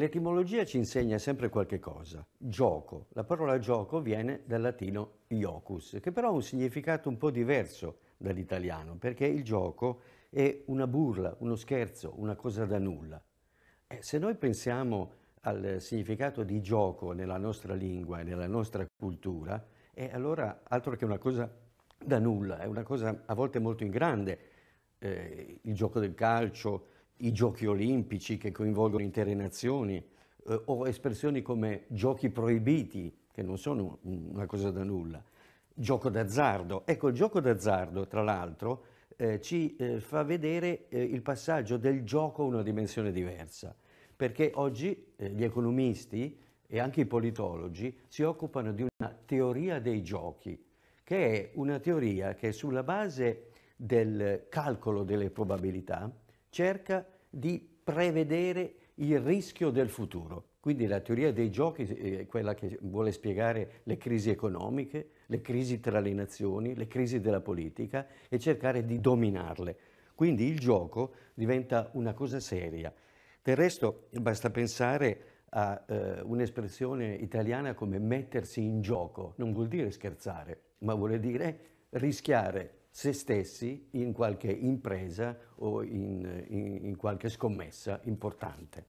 L'etimologia ci insegna sempre qualche cosa. Gioco. La parola gioco viene dal latino iocus, che però ha un significato un po' diverso dall'italiano, perché il gioco è una burla, uno scherzo, una cosa da nulla. E eh, se noi pensiamo al significato di gioco nella nostra lingua e nella nostra cultura, è eh, allora altro che una cosa da nulla, è una cosa a volte molto in grande. Eh, il gioco del calcio, i giochi olimpici che coinvolgono intere nazioni eh, o espressioni come giochi proibiti, che non sono una cosa da nulla, gioco d'azzardo. Ecco, il gioco d'azzardo, tra l'altro, eh, ci eh, fa vedere eh, il passaggio del gioco a una dimensione diversa, perché oggi eh, gli economisti e anche i politologi si occupano di una teoria dei giochi, che è una teoria che sulla base del calcolo delle probabilità cerca di prevedere il rischio del futuro. Quindi la teoria dei giochi eh, è quella che vuole spiegare le crisi economiche, le crisi tra le nazioni, le crisi della politica e cercare di dominarle. Quindi il gioco diventa una cosa seria. Del resto basta pensare a eh, un'espressione italiana come mettersi in gioco, non vuol dire scherzare, ma vuol dire rischiare, se stessi in qualche impresa o in, in, in qualche scommessa importante.